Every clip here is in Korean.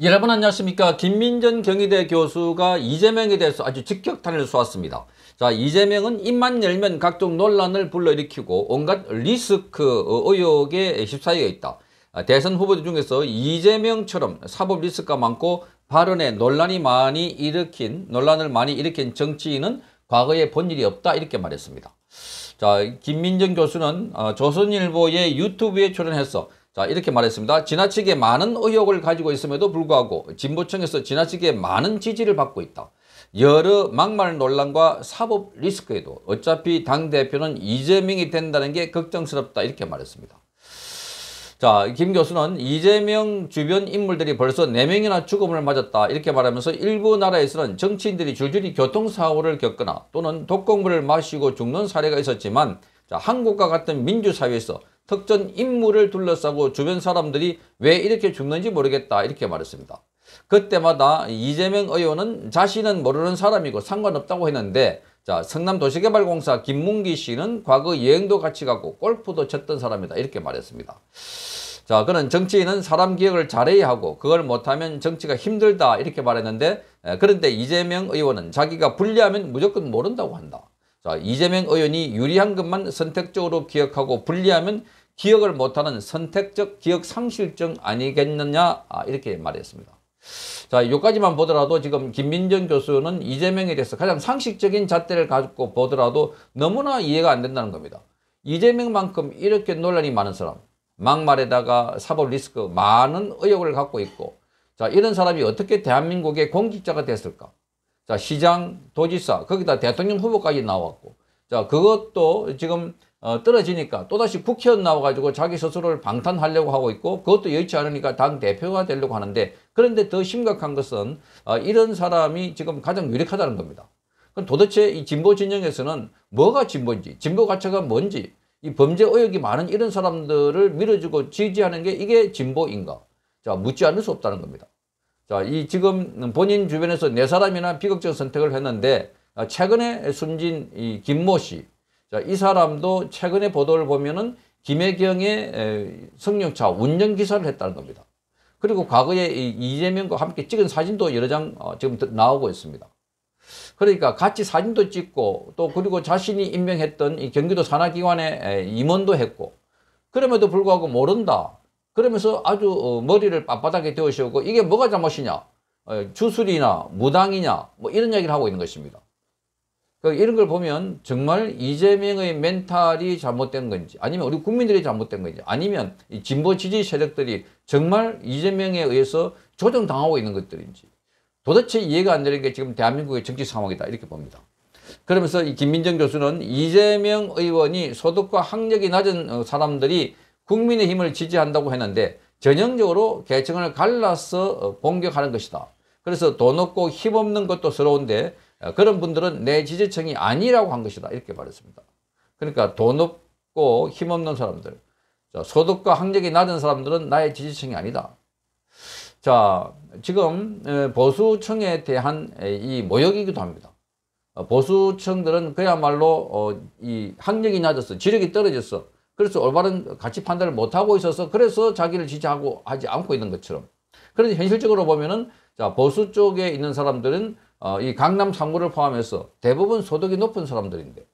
여러분 안녕하십니까 김민전 경희대 교수가 이재명에 대해서 아주 직격탄을 쏘았습니다. 자 이재명은 입만 열면 각종 논란을 불러일으키고 온갖 리스크 어, 의혹에 휩싸여 있다. 아, 대선 후보들 중에서 이재명처럼 사법 리스크가 많고 발언에 논란이 많이 일으킨 논란을 많이 일으킨 정치인은 과거에 본 일이 없다 이렇게 말했습니다. 자 김민정 교수는 어, 조선일보의 유튜브에 출연해서 자 이렇게 말했습니다. 지나치게 많은 의혹을 가지고 있음에도 불구하고 진보청에서 지나치게 많은 지지를 받고 있다. 여러 막말 논란과 사법 리스크에도 어차피 당대표는 이재명이 된다는 게 걱정스럽다 이렇게 말했습니다. 자, 김 교수는 이재명 주변 인물들이 벌써 4명이나 죽음을 맞았다 이렇게 말하면서 일부 나라에서는 정치인들이 줄줄이 교통사고를 겪거나 또는 독극물을 마시고 죽는 사례가 있었지만 자, 한국과 같은 민주사회에서 특전 인물을 둘러싸고 주변 사람들이 왜 이렇게 죽는지 모르겠다 이렇게 말했습니다. 그때마다 이재명 의원은 자신은 모르는 사람이고 상관없다고 했는데 자 성남도시개발공사 김문기 씨는 과거 여행도 같이 가고 골프도 쳤던 사람이다 이렇게 말했습니다. 자 그는 정치인은 사람 기억을 잘해야 하고 그걸 못하면 정치가 힘들다 이렇게 말했는데 그런데 이재명 의원은 자기가 불리하면 무조건 모른다고 한다. 자 이재명 의원이 유리한 것만 선택적으로 기억하고 불리하면 기억을 못하는 선택적 기억 상실증 아니겠느냐 아, 이렇게 말했습니다. 자, 여기까지만 보더라도 지금 김민전 교수는 이재명에 대해서 가장 상식적인 잣대를 가지고 보더라도 너무나 이해가 안 된다는 겁니다. 이재명만큼 이렇게 논란이 많은 사람, 막말에다가 사법 리스크 많은 의혹을 갖고 있고 자 이런 사람이 어떻게 대한민국의 공직자가 됐을까? 자 시장, 도지사, 거기다 대통령 후보까지 나왔고 자 그것도 지금 어, 떨어지니까 또다시 국회의원 나와가지고 자기 스스로를 방탄하려고 하고 있고 그것도 여의치 않으니까 당 대표가 되려고 하는데 그런데 더 심각한 것은 어, 이런 사람이 지금 가장 유력하다는 겁니다. 그럼 도대체 이 진보 진영에서는 뭐가 진보인지 진보 가치가 뭔지 이 범죄 의혹이 많은 이런 사람들을 밀어주고 지지하는 게 이게 진보인가? 자 묻지 않을 수 없다는 겁니다. 자 이 지금 본인 주변에서 네 사람이나 비극적 선택을 했는데 아, 최근에 숨진 이 김모 씨 자, 이 사람도 최근에 보도를 보면은 김혜경의 승용차 운전 기사를 했다는 겁니다. 그리고 과거에 이재명과 함께 찍은 사진도 여러 장 어, 지금 나오고 있습니다. 그러니까 같이 사진도 찍고 또 그리고 자신이 임명했던 이 경기도 산하기관에 임원도 했고 그럼에도 불구하고 모른다. 그러면서 아주 어, 머리를 빳빳하게 데우고 이게 뭐가 잘못이냐. 어, 주술이나 무당이냐 뭐 이런 이야기를 하고 있는 것입니다. 그러니까 이런 걸 보면 정말 이재명의 멘탈이 잘못된 건지 아니면 우리 국민들이 잘못된 건지 아니면 진보 지지 세력들이 정말 이재명에 의해서 조정당하고 있는 것들인지 도대체 이해가 안 되는 게 지금 대한민국의 정치 상황이다 이렇게 봅니다. 그러면서 이 김민정 교수는 이재명 의원이 소득과 학력이 낮은 어, 사람들이 국민의힘을 지지한다고 했는데 전형적으로 계층을 갈라서 어, 공격하는 것이다. 그래서 돈 없고 힘 없는 것도 서러운데 어, 그런 분들은 내 지지층이 아니라고 한 것이다. 이렇게 말했습니다. 그러니까 돈 없고 힘없는 사람들, 소득과 학력이 낮은 사람들은 나의 지지층이 아니다. 자, 지금 보수층에 대한 이 모욕이기도 합니다. 어, 보수층들은 그야말로 어, 이 학력이 낮아서 지력이 떨어져서 그래서 올바른 가치 판단을 못하고 있어서 그래서 자기를 지지하고 하지 않고 있는 것처럼. 그런데 현실적으로 보면은 자, 보수 쪽에 있는 사람들은 어, 이 강남 3구를 포함해서 대부분 소득이 높은 사람들인데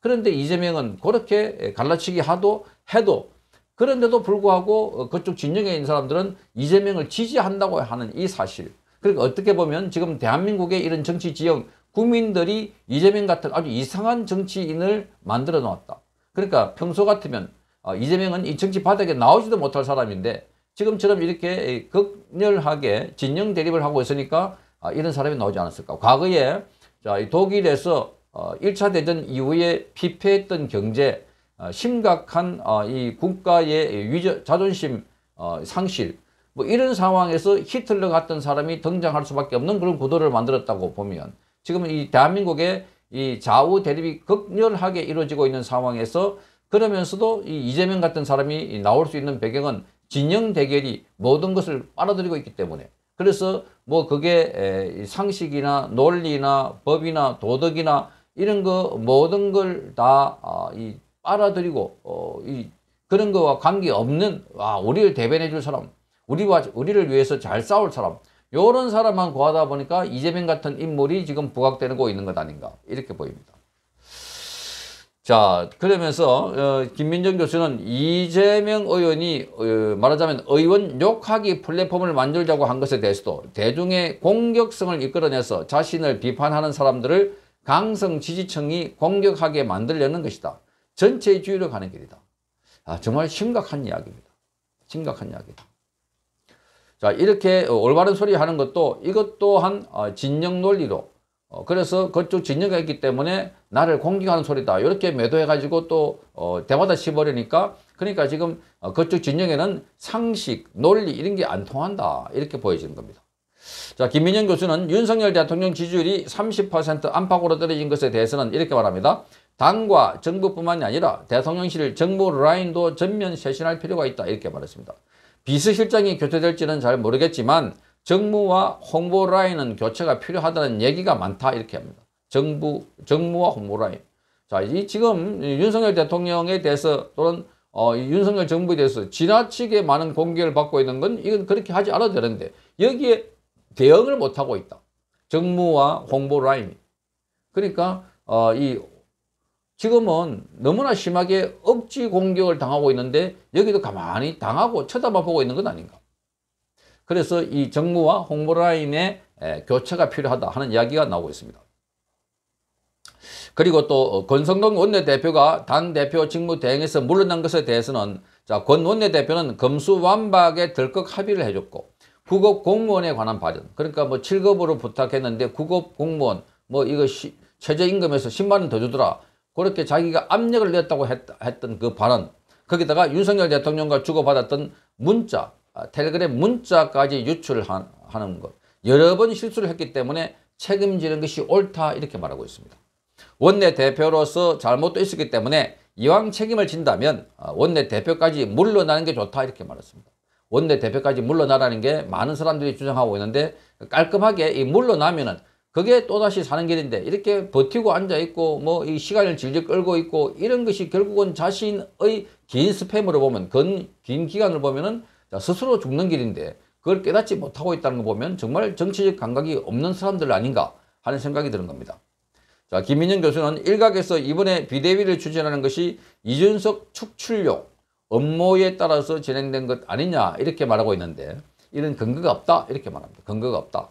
그런데 이재명은 그렇게 갈라치기 하도 해도 그런데도 불구하고 그쪽 진영에 있는 사람들은 이재명을 지지한다고 하는 이 사실 그러니까 어떻게 보면 지금 대한민국의 이런 정치 지형 국민들이 이재명 같은 아주 이상한 정치인을 만들어 놓았다. 그러니까 평소 같으면 어, 이재명은 이 정치 바닥에 나오지도 못할 사람인데 지금처럼 이렇게 극렬하게 진영 대립을 하고 있으니까 아, 이런 사람이 나오지 않았을까. 과거에 자, 이 독일에서 어, 1차 대전 이후에 피폐했던 경제, 어, 심각한 어, 이 국가의 위저, 자존심 어, 상실, 뭐 이런 상황에서 히틀러 같은 사람이 등장할 수밖에 없는 그런 구도를 만들었다고 보면 지금 이 대한민국의 이 좌우 대립이 극렬하게 이루어지고 있는 상황에서 그러면서도 이 이재명 같은 사람이 나올 수 있는 배경은 진영 대결이 모든 것을 빨아들이고 있기 때문에 그래서 뭐 그게 상식이나 논리나 법이나 도덕이나 이런 거 모든 걸다 아, 빨아들이고 어, 그런 거와 관계없는 아, 우리를 대변해 줄 사람 우리와 우리를 위해서 잘 싸울 사람 이런 사람만 구하다 보니까 이재명 같은 인물이 지금 부각되고 있는 것 아닌가 이렇게 보입니다. 자 그러면서 어, 김민정 교수는 이재명 의원이 어, 말하자면 의원 욕하기 플랫폼을 만들자고 한 것에 대해서도 대중의 공격성을 이끌어내서 자신을 비판하는 사람들을 강성 지지층이 공격하게 만들려는 것이다. 전체주의로 가는 길이다. 아, 정말 심각한 이야기입니다. 심각한 이야기다. 자 이렇게 어, 올바른 소리 하는 것도 이것 또한 어, 진영 논리로 어, 그래서 그쪽 진영에 있기 때문에 나를 공격하는 소리다. 이렇게 매도해가지고 또 어, 대마다 씹어버리니까 그러니까 지금 어, 그쪽 진영에는 상식, 논리 이런 게 안 통한다. 이렇게 보여지는 겁니다. 자, 김민현 교수는 윤석열 대통령 지지율이 30% 안팎으로 떨어진 것에 대해서는 이렇게 말합니다. 당과 정부뿐만이 아니라 대통령실 정부 라인도 전면 쇄신할 필요가 있다. 이렇게 말했습니다. 비서실장이 교체될지는 잘 모르겠지만 정무와 홍보 라인은 교체가 필요하다는 얘기가 많다 이렇게 합니다. 정부, 정부와 홍보 라인. 자, 이 지금 윤석열 대통령에 대해서 또는 어, 윤석열 정부에 대해서 지나치게 많은 공격을 받고 있는 건 이건 그렇게 하지 않아도 되는데 여기에 대응을 못하고 있다. 정무와 홍보 라인. 그러니까 어, 이 지금은 너무나 심하게 억지 공격을 당하고 있는데 여기도 가만히 당하고 쳐다만 보고 있는 건 아닌가. 그래서 이 정무와 홍보라인의 교체가 필요하다 하는 이야기가 나오고 있습니다. 그리고 또 어, 권성동 원내대표가 당대표 직무 대행에서 물러난 것에 대해서는 자권 원내대표는 검수완박에 들컥 합의를 해줬고 9급 공무원에 관한 발언 그러니까 뭐 7급으로 부탁했는데 9급 공무원 뭐 이거 시, 최저임금에서 10만원 더 주더라 그렇게 자기가 압력을 냈다고 했, 했던 그 발언 거기다가 윤석열 대통령과 주고받았던 문자 아, 텔레그램 문자까지 유출하는 것. 여러 번 실수를 했기 때문에 책임지는 것이 옳다 이렇게 말하고 있습니다. 원내대표로서 잘못도 있었기 때문에 이왕 책임을 진다면 아, 원내대표까지 물러나는 게 좋다 이렇게 말했습니다. 원내대표까지 물러나라는 게 많은 사람들이 주장하고 있는데 깔끔하게 이 물러나면은 그게 또다시 사는 길인데 이렇게 버티고 앉아있고 뭐 이 시간을 질질 끌고 있고 이런 것이 결국은 자신의 긴 스팸으로 보면 긴 기간을 보면은 자, 스스로 죽는 길인데 그걸 깨닫지 못하고 있다는 거 보면 정말 정치적 감각이 없는 사람들 아닌가 하는 생각이 드는 겁니다. 자, 김민영 교수는 일각에서 이번에 비대위를 추진하는 것이 이준석 축출용 업무에 따라서 진행된 것 아니냐 이렇게 말하고 있는데 이런 근거가 없다 이렇게 말합니다. 근거가 없다.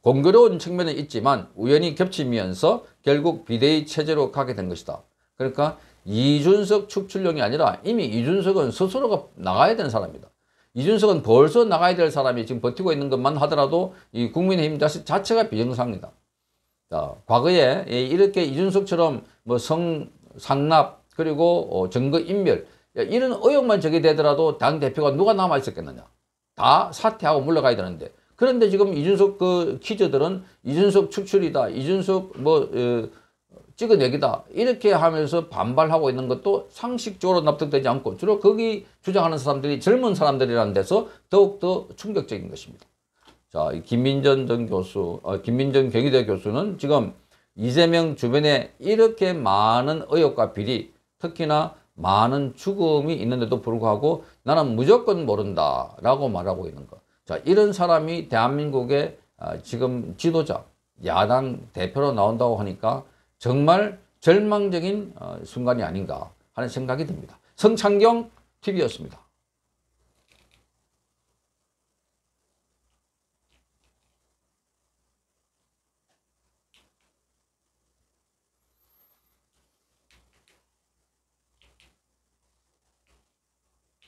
공교로운 측면은 있지만 우연히 겹치면서 결국 비대위 체제로 가게 된 것이다. 그러니까 이준석 축출용이 아니라 이미 이준석은 스스로가 나가야 되는 사람이다. 이준석은 벌써 나가야 될 사람이 지금 버티고 있는 것만 하더라도 이 국민의힘 자체가 비정상입니다. 자, 과거에 이렇게 이준석처럼 뭐 성, 상납, 그리고 어, 증거인멸, 이런 의혹만 제기되더라도 당대표가 누가 남아있었겠느냐. 다 사퇴하고 물러가야 되는데. 그런데 지금 이준석 그 키즈들은 이준석 축출이다. 이준석 뭐, 어, 찍은 얘기다. 이렇게 하면서 반발하고 있는 것도 상식적으로 납득되지 않고 주로 거기 주장하는 사람들이 젊은 사람들이라는 데서 더욱더 충격적인 것입니다. 자, 김민전 전 교수, 어, 김민전 경희대 교수는 지금 이재명 주변에 이렇게 많은 의혹과 비리, 특히나 많은 죽음이 있는데도 불구하고 나는 무조건 모른다 라고 말하고 있는 것. 자, 이런 사람이 대한민국의 아, 지금 지도자, 야당 대표로 나온다고 하니까 정말 절망적인 어, 순간이 아닌가 하는 생각이 듭니다. 성창경 TV였습니다.